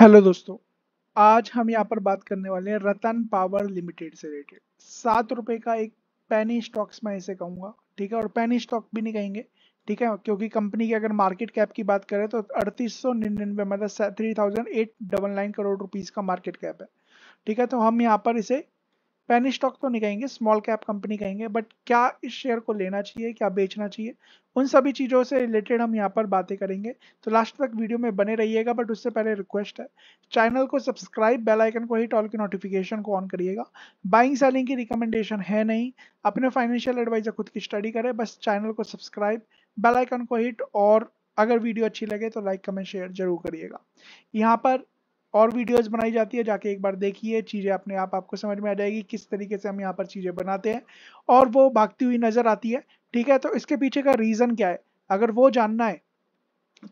Hello दोस्तों आज हम यहाँ पर बात करने वाले हैं रतन पावर लिमिटेड से रिलेटेड सात रुपए का एक पैनी स्टॉक्स मैं इसे कहूँगा ठीक है और पैनी स्टॉक भी नहीं कहेंगे ठीक है क्योंकि कंपनी की अगर मार्केट कैप की बात करें तो अड़तीस सौ निन्यानवे मतलब three thousand eight double nine crore rupees का मार्केट कैप है ठीक है तो हम यहाँ पर इसे पैनी स्टॉक तो नहीं कहेंगे स्मॉल कैप कंपनी कहेंगे बट क्या इस शेयर को लेना चाहिए क्या बेचना चाहिए उन सभी चीज़ों से रिलेटेड हम यहाँ पर बातें करेंगे तो लास्ट तक वीडियो में बने रहिएगा बट उससे पहले रिक्वेस्ट है चैनल को सब्सक्राइब बेल आइकन को हिट ऑल की नोटिफिकेशन को ऑन करिएगा बाइंग सेलिंग की रिकमेंडेशन है नहीं अपने फाइनेंशियल एडवाइजर खुद की स्टडी करें बस चैनल को सब्सक्राइब बेलाइकन को हिट और अगर वीडियो अच्छी लगे तो लाइक कमेंट शेयर जरूर करिएगा यहाँ पर और वीडियोज़ बनाई जाती है जाके एक बार देखिए चीज़ें अपने आप आपको समझ में आ जाएगी किस तरीके से हम यहाँ पर चीज़ें बनाते हैं और वो भागती हुई नज़र आती है ठीक है तो इसके पीछे का रीज़न क्या है अगर वो जानना है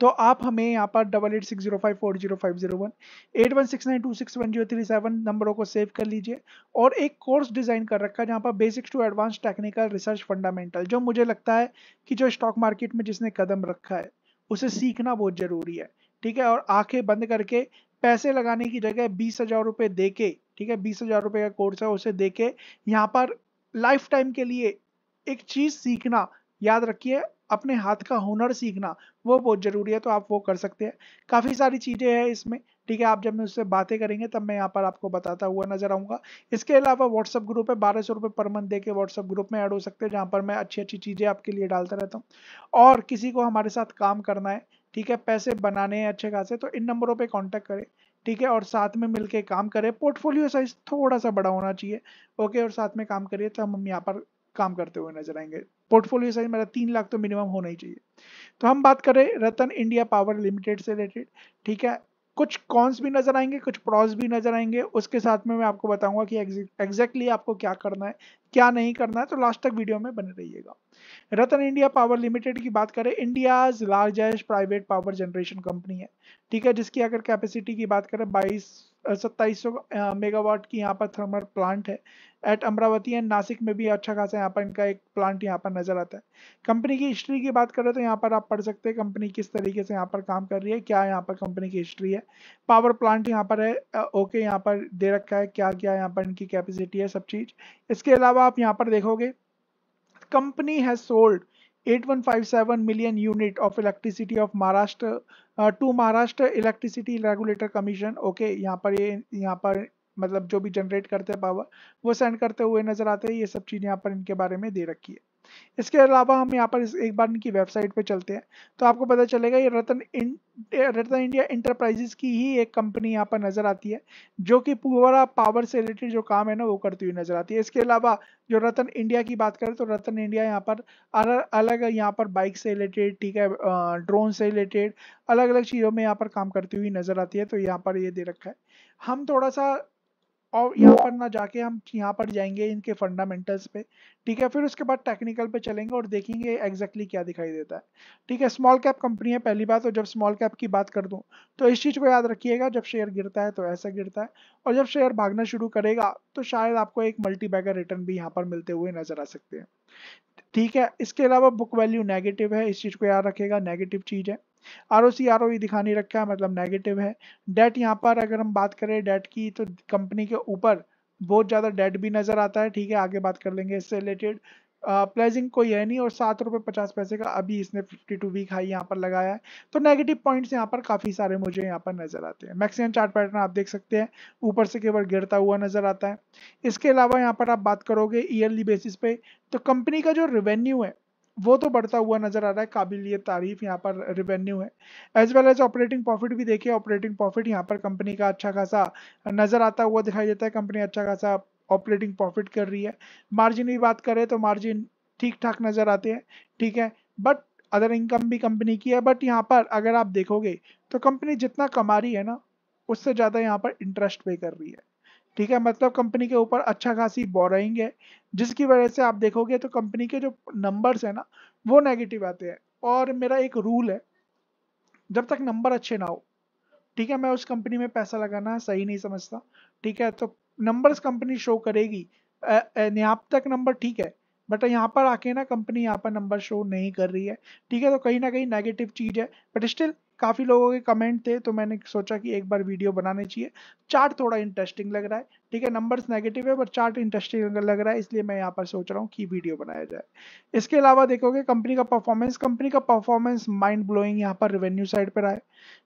तो आप हमें यहाँ पर double eight six zero five four zero five zero one eight one six nine two six one zero three seven नंबरों को सेव कर लीजिए और एक कोर्स डिज़ाइन कर रखा है जहाँ पर basics to advance technical research fundamental जो मुझे लगता है कि जो स्टॉक मार्केट में जिसने कदम रखा है उसे सीखना बहुत ज़रूरी है ठीक है और आंखें बंद करके पैसे लगाने की जगह बीस हजार रुपये दे के ठीक है बीस हजार रुपये का कोर्स है उसे दे के यहाँ पर लाइफ टाइम के लिए एक चीज़ सीखना याद रखिए अपने हाथ का हुनर सीखना वो बहुत ज़रूरी है तो आप वो कर सकते हैं काफ़ी सारी चीज़ें हैं इसमें ठीक है आप जब मैं उससे बातें करेंगे तब मैं यहाँ पर आपको बताता हुआ नजर आऊंगा इसके अलावा व्हाट्सअप ग्रुप है बारह सौ रुपये पर मंथ दे के व्हाट्सअप ग्रुप में ऐड हो सकते हैं जहाँ पर मैं अच्छी अच्छी चीज़ें आपके लिए डालता रहता हूँ और किसी को हमारे साथ काम करना है ठीक है पैसे बनाने हैं अच्छे खासे तो इन नंबरों पे कांटेक्ट करें ठीक है और साथ में मिलके काम करें पोर्टफोलियो साइज थोड़ा सा बड़ा होना चाहिए ओके और साथ में काम करिए तो हम यहाँ पर काम करते हुए नजर आएंगे पोर्टफोलियो साइज मेरा तीन लाख तो मिनिमम होना ही चाहिए तो हम बात करें रतन इंडिया पावर लिमिटेड से रिलेटेड ठीक है कुछ कॉन्स भी नजर आएंगे कुछ प्रॉस भी नजर आएंगे उसके साथ में मैं आपको बताऊंगा कि एग्जैक्टली आपको क्या करना है क्या नहीं करना है तो लास्ट तक वीडियो में बने रहिएगा रतन इंडिया पावर लिमिटेड की बात करें India largest private power generation company है ठीक है जिसकी अगर कैपेसिटी की बात करें बाईस सत्ताईस मेगावाट की यहाँ पर थर्मल प्लांट है एट अमरावती एंड नासिक में भी अच्छा खासा यहाँ पर इनका एक प्लांट यहाँ पर नजर आता है कंपनी की हिस्ट्री की बात करें तो यहाँ पर आप पढ़ सकते हैं कंपनी किस तरीके से यहाँ पर काम कर रही है क्या यहाँ पर कंपनी की हिस्ट्री है पावर प्लांट यहाँ पर है ओके यहाँ पर दे रखा है क्या क्या यहाँ पर इनकी कैपेसिटी है सब चीज़ इसके अलावा आप यहाँ पर देखोगे company has sold 8157 million unit of electricity of Maharashtra uh, to Maharashtra Electricity Regulator Commission. Okay, yahan par ye yahan par मतलब जो भी जनरेट करते हैं पावर वो सेंड करते हुए नजर आते हैं ये सब चीज यहाँ पर इनके बारे में दे रखी है इसके अलावा हम यहाँ पर एक बार इनकी वेबसाइट पर चलते हैं तो आपको पता चलेगा ये रतन रतन इंडिया इंटरप्राइजेस की ही एक कंपनी यहाँ पर नज़र आती है जो कि पूरा पावर से रिलेटेड जो काम है ना वो करती हुई नज़र आती है इसके अलावा जो रतन इंडिया की बात करें तो रतन इंडिया यहाँ पर अलग अलग यहाँ पर बाइक से रिलेटेड ठीक है ड्रोन से रिलेटेड अलग अलग चीज़ों में यहाँ पर काम करती हुई नज़र आती है तो यहाँ पर ये दे रखा है हम थोड़ा सा और यहाँ पर ना जाके हम यहाँ पर जाएंगे इनके फंडामेंटल्स पे ठीक है फिर उसके बाद टेक्निकल पे चलेंगे और देखेंगे एग्जैक्टली क्या दिखाई देता है ठीक है स्मॉल कैप कंपनी है पहली बात और जब स्मॉल कैप की बात कर दूँ तो इस चीज़ को याद रखिएगा जब शेयर गिरता है तो ऐसा गिरता है और जब शेयर भागना शुरू करेगा तो शायद आपको एक मल्टी बैगर रिटर्न भी यहाँ पर मिलते हुए नजर आ सकते हैं ठीक है इसके अलावा बुक वैल्यू नेगेटिव है इस चीज़ को याद रखेगा नेगेटिव चीज़ है R O C R O ई दिखा नहीं रखा मतलब है मतलब नेगेटिव है डेट यहाँ पर अगर हम बात करें डेट की तो कंपनी के ऊपर बहुत ज़्यादा डेट भी नज़र आता है ठीक है आगे बात कर लेंगे इससे रिलेटेड प्लेजिंग कोई है नहीं और सात रुपये पचास पैसे का अभी इसने फिफ्टी टू वीक हाई यहाँ पर लगाया है तो नेगेटिव पॉइंट्स यहाँ पर काफ़ी सारे मुझे यहाँ पर नज़र आते हैं मैक्सिमम चार्ट पैटर्न आप देख सकते हैं ऊपर से केवल गिरता हुआ नज़र आता है इसके अलावा यहाँ पर आप बात करोगे ईयरली बेसिस पे तो कंपनी का जो रेवेन्यू है वो तो बढ़ता हुआ नजर आ रहा है काबिलियत तारीफ यहाँ पर रिवेन्यू है as well as operating profit भी देखिए ऑपरेटिंग प्रॉफिट यहाँ पर कंपनी का अच्छा खासा नजर आता हुआ दिखाई देता है कंपनी अच्छा खासा ऑपरेटिंग प्रॉफिट कर रही है मार्जिन की बात करें तो मार्जिन ठीक ठाक नजर आते हैं ठीक है बट अदर इनकम भी कंपनी की है बट यहाँ पर अगर आप देखोगे तो कंपनी जितना कमा रही है ना उससे ज़्यादा यहाँ पर इंटरेस्ट पे कर रही है ठीक है मतलब कंपनी के ऊपर अच्छा खासी बोराइंग है जिसकी वजह से आप देखोगे तो कंपनी के जो नंबर्स है ना वो नेगेटिव आते हैं और मेरा एक रूल है जब तक नंबर अच्छे ना हो ठीक है मैं उस कंपनी में पैसा लगाना सही नहीं समझता ठीक है तो नंबर्स कंपनी शो करेगी यहाँ तक नंबर ठीक है बट यहाँ पर आके ना कंपनी यहाँ पर नंबर शो नहीं कर रही है ठीक है तो कहीं ना कहीं नेगेटिव चीज़ है बट स्टिल काफ़ी लोगों के कमेंट थे तो मैंने सोचा कि एक बार वीडियो बनानी चाहिए चार्ट थोड़ा इंटरेस्टिंग लग रहा है ठीक है नंबर्स नेगेटिव है पर चार्ट इंटरेस्टिंग लग रहा है इसलिए मैं यहाँ पर सोच रहा हूँ कि वीडियो बनाया जाए इसके अलावा देखोगे कंपनी का परफॉर्मेंस कंपनी का परफॉर्मेंस माइंड ब्लोइंग यहाँ पर रेवेन्यू साइड पर आए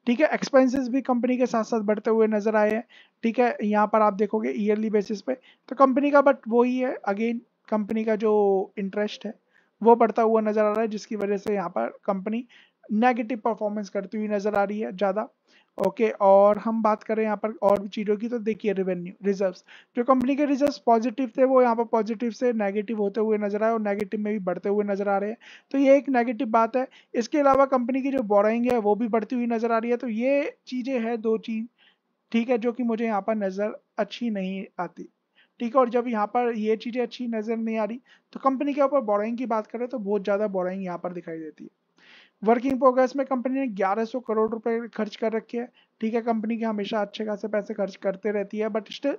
ठीक है एक्सपेंसेस भी कंपनी के साथ साथ बढ़ते हुए नजर आए हैं ठीक है यहाँ पर आप देखोगे ईयरली बेसिस पे तो कंपनी का बट वही है अगेन कंपनी का जो इंटरेस्ट है वो बढ़ता हुआ नजर आ रहा है जिसकी वजह से यहाँ पर कंपनी नेगेटिव परफॉर्मेंस करती हुई नजर आ रही है ज़्यादा ओके okay, और हम बात करें यहाँ पर और भी चीज़ों की तो देखिए रेवेन्यू रिजर्व्स जो कंपनी के रिजर्व्स पॉजिटिव थे वो यहाँ पर पॉजिटिव से नेगेटिव होते हुए नजर आए और नेगेटिव में भी बढ़ते हुए नजर आ रहे हैं तो ये एक नेगेटिव बात है इसके अलावा कंपनी की जो बोराइंग है वो भी बढ़ती हुई नजर आ रही है तो ये चीज़ें हैं दो चीज ठीक है जो कि मुझे यहाँ पर नज़र अच्छी नहीं आती ठीक है और जब यहाँ पर ये चीज़ें अच्छी नज़र नहीं आ रही तो कंपनी के ऊपर बोराइंग की बात करें तो बहुत ज़्यादा बोराइंग यहाँ पर दिखाई देती है वर्किंग प्रोग्रेस में कंपनी ने 1100 करोड़ रुपए खर्च कर रखे हैं ठीक है कंपनी के हमेशा अच्छे खासे पैसे खर्च करते रहती है बट स्टिल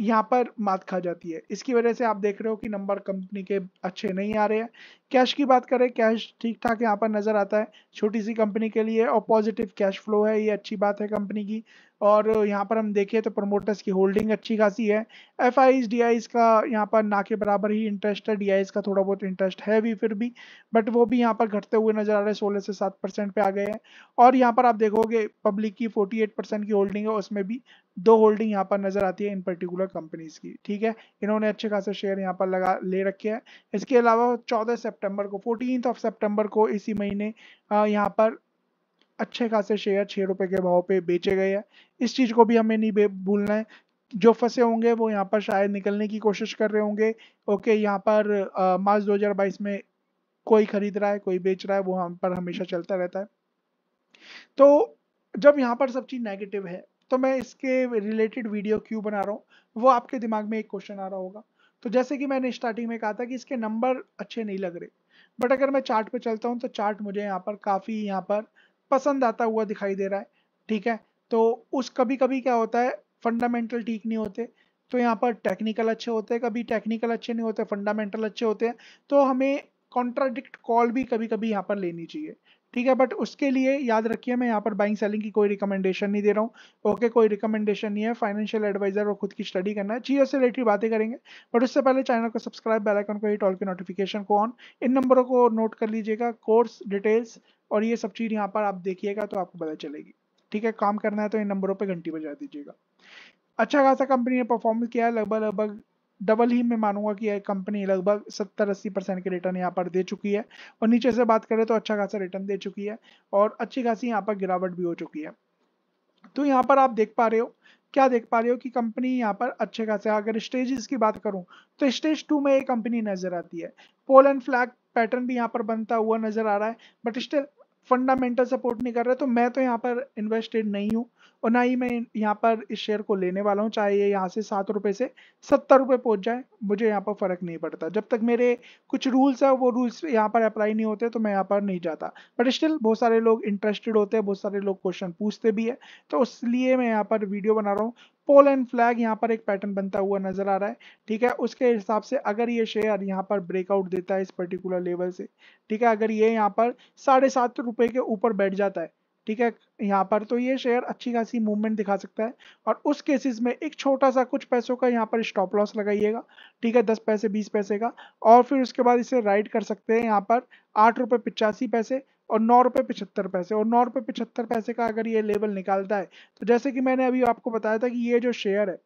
यहाँ पर मात खा जाती है इसकी वजह से आप देख रहे हो कि नंबर कंपनी के अच्छे नहीं आ रहे हैं कैश की बात करें कैश ठीक ठाक यहाँ पर नज़र आता है छोटी सी कंपनी के लिए और पॉजिटिव कैश फ्लो है ये अच्छी बात है कंपनी की और यहाँ पर हम देखें तो प्रमोटर्स की होल्डिंग अच्छी खासी है एफ आईज डी का यहाँ पर ना के बराबर ही इंटरेस्ट है डी आईज का थोड़ा बहुत इंटरेस्ट है भी फिर भी बट वो भी यहाँ पर घटते हुए नजर आ रहे हैं सोलह से सात परसेंट पे आ गए हैं और यहाँ पर आप देखोगे पब्लिक की फोर्टी एट परसेंट की होल्डिंग है उसमें भी दो होल्डिंग यहाँ पर नजर आती है इन पर्टिकुलर कंपनीज की ठीक है इन्होंने अच्छे खासे शेयर यहाँ पर लगा ले रखे हैं इसके अलावा चौदह सेप्टेम्बर को फोर्टीन ऑफ सेप्टेम्बर को इसी महीने यहाँ पर अच्छे खासे शेयर छः रुपये के भाव पे बेचे गए हैं इस चीज़ को भी हमें नहीं भूलना है जो फंसे होंगे वो यहाँ पर शायद निकलने की कोशिश कर रहे होंगे ओके यहाँ पर मार्च 2022 में कोई खरीद रहा है कोई बेच रहा है वो हम पर हमेशा चलता रहता है तो जब यहाँ पर सब चीज़ नेगेटिव है तो मैं इसके रिलेटेड वीडियो क्यों बना रहा हूँ वो आपके दिमाग में एक क्वेश्चन आ रहा होगा तो जैसे कि मैंने स्टार्टिंग में कहा था कि इसके नंबर अच्छे नहीं लग रहे बट अगर मैं चार्ट पे चलता हूँ तो चार्ट मुझे यहाँ पर काफ़ी यहाँ पर पसंद आता हुआ दिखाई दे रहा है ठीक है तो उस कभी कभी क्या होता है फंडामेंटल ठीक नहीं होते तो यहाँ पर टेक्निकल अच्छे होते हैं कभी टेक्निकल अच्छे नहीं होते फंडामेंटल अच्छे होते हैं तो हमें कॉन्ट्राडिक्ट कॉल भी कभी कभी यहाँ पर लेनी चाहिए ठीक है बट उसके लिए याद रखिए मैं यहाँ पर बाइंग सेलिंग की कोई रिकमेंडेशन नहीं दे रहा हूँ ओके कोई रिकमेंडेशन नहीं है फाइनेंशियल एडवाइजर और खुद की स्टडी करना है चीज़ों से रिलेटेड बातें करेंगे बट उससे पहले चैनल को सब्सक्राइब बेलाइकन को ही टॉल के नोटिफिकेशन को ऑन इन नंबरों को नोट कर लीजिएगा कोर्स डिटेल्स और ये सब चीज़ यहाँ पर आप देखिएगा तो आपको पता चलेगी ठीक है काम करना है तो इन नंबरों पर घंटी बजा दीजिएगा अच्छा खासा कंपनी ने परफॉर्मेंस किया है लगभग लगभग डबल ही मैं मानूंगा कि कंपनी लगभग सत्तर अस्सी परसेंट के रिटर्न यहाँ पर दे चुकी है और नीचे से बात करें तो अच्छा खासा रिटर्न दे चुकी है और अच्छी खासी यहाँ पर गिरावट भी हो चुकी है तो यहाँ पर आप देख पा रहे हो क्या देख पा रहे हो कि कंपनी यहाँ पर अच्छे खासे अगर स्टेजेस की बात करूं तो स्टेज टू में ये कंपनी नजर आती है पोल एंड फ्लैग पैटर्न भी यहाँ पर बनता हुआ नजर आ रहा है बट स्टिल फंडामेंटल सपोर्ट नहीं कर रहे तो मैं तो यहाँ पर इन्वेस्टेड नहीं हूँ और ना ही मैं यहाँ पर इस शेयर को लेने वाला हूँ चाहे ये यहाँ से सात रुपये से सत्तर रुपये पहुँच जाए मुझे यहाँ पर फ़र्क नहीं पड़ता जब तक मेरे कुछ रूल्स है वो रूल्स यहाँ पर अप्लाई नहीं होते तो मैं यहाँ पर नहीं जाता बट स्टिल बहुत सारे लोग इंटरेस्टेड होते हैं बहुत सारे लोग क्वेश्चन पूछते भी है तो इसलिए मैं यहाँ पर वीडियो बना रहा हूँ पोल एंड फ्लैग यहाँ पर एक पैटर्न बनता हुआ नजर आ रहा है ठीक है उसके हिसाब से अगर ये शेयर यहाँ पर ब्रेकआउट देता है इस पर्टिकुलर लेवल से ठीक है अगर ये यहाँ पर साढ़े सात रुपये के ऊपर बैठ जाता है ठीक है यहाँ पर तो ये शेयर अच्छी खासी मूवमेंट दिखा सकता है और उस केसेस में एक छोटा सा कुछ पैसों का यहाँ पर स्टॉप लॉस लगाइएगा ठीक है दस पैसे बीस पैसे का और फिर उसके बाद इसे राइड कर सकते हैं यहाँ पर आठ रुपये पिचासी पैसे और नौ रुपये पिछहत्तर पैसे और नौ रुपये पिछहत्तर पैसे का अगर ये लेवल निकालता है तो जैसे कि मैंने अभी आपको बताया था कि ये जो शेयर है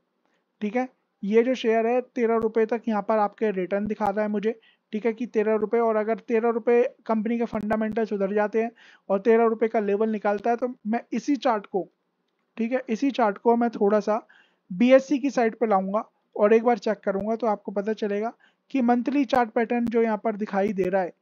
ठीक है ये जो शेयर है तेरह रुपये तक यहाँ पर आपके रिटर्न दिखा रहा है मुझे ठीक है कि तेरह रुपये और अगर तेरह रुपये कंपनी के फंडामेंटल सुधर जाते हैं और तेरह रुपये का लेवल निकालता है तो मैं इसी चार्ट को ठीक है इसी चार्ट को मैं थोड़ा सा बी की साइड पर लाऊंगा और एक बार चेक करूंगा तो आपको पता चलेगा कि मंथली चार्ट पैटर्न जो यहाँ पर दिखाई दे रहा है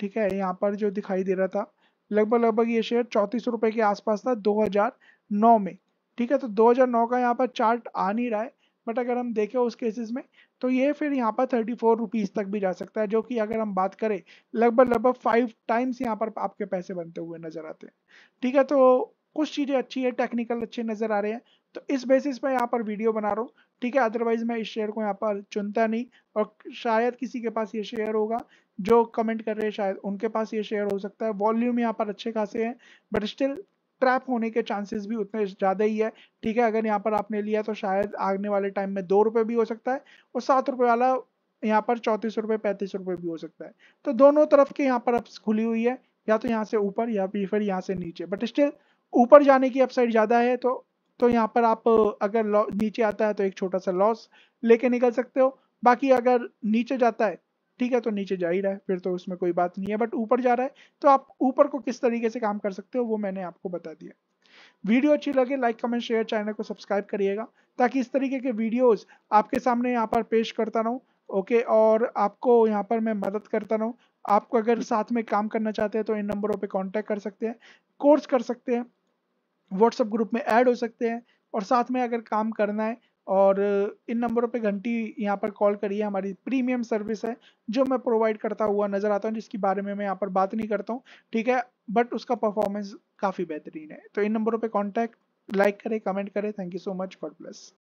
ठीक है यहाँ पर जो दिखाई दे रहा था लगभग लगभग ये शेयर चौंतीस रुपए के आसपास था 2009 में ठीक है तो 2009 का यहाँ पर चार्ट आ नहीं रहा है बट अगर हम देखें उस केसेस में तो ये फिर यहाँ पर थर्टी फोर रुपीज़ तक भी जा सकता है जो कि अगर हम बात करें लगभग लगभग फाइव टाइम्स यहाँ पर आपके पैसे बनते हुए नजर आते हैं ठीक है तो कुछ चीज़ें अच्छी है टेक्निकल अच्छे नज़र आ रहे हैं तो इस बेसिस पर यहाँ पर वीडियो बना रहा हूँ ठीक है अदरवाइज मैं इस शेयर को यहाँ पर चुनता नहीं और शायद किसी के पास ये शेयर होगा जो कमेंट कर रहे हैं शायद उनके पास ये शेयर हो सकता है वॉल्यूम यहाँ पर अच्छे खासे हैं बट स्टिल ट्रैप होने के चांसेस भी उतने ज़्यादा ही है ठीक है अगर यहाँ पर आपने लिया तो शायद आगने वाले टाइम में दो रुपये भी हो सकता है और सात रुपये वाला यहाँ पर चौंतीस रुपये पैंतीस रुपये भी हो सकता है तो दोनों तरफ के यहाँ पर अब खुली हुई है या तो यहाँ से ऊपर या फिर यहाँ से नीचे बट स्टिल ऊपर जाने की अपसाइड ज़्यादा है तो तो यहाँ पर आप अगर नीचे आता है तो एक छोटा सा लॉस लेके निकल सकते हो बाकी अगर नीचे जाता है ठीक है तो नीचे जा ही रहा है फिर तो उसमें कोई बात नहीं है बट ऊपर जा रहा है तो आप ऊपर को किस तरीके से काम कर सकते हो वो मैंने आपको बता दिया वीडियो अच्छी लगे लाइक कमेंट शेयर चैनल को सब्सक्राइब करिएगा ताकि इस तरीके के वीडियोस आपके सामने यहाँ पर पेश करता रहूँ ओके और आपको यहाँ पर मैं मदद करता रहूँ आपको अगर साथ में काम करना चाहते हैं तो इन नंबरों पर कॉन्टैक्ट कर सकते हैं कोर्स कर सकते हैं व्हाट्सएप ग्रुप में ऐड हो सकते हैं और साथ में अगर काम करना है और इन नंबरों पे घंटी यहाँ पर कॉल करिए हमारी प्रीमियम सर्विस है जो मैं प्रोवाइड करता हुआ नज़र आता हूँ जिसके बारे में मैं यहाँ पर बात नहीं करता हूँ ठीक है बट उसका परफॉर्मेंस काफ़ी बेहतरीन है तो इन नंबरों पर कॉन्टैक्ट लाइक करें कमेंट करें thank you so much God bless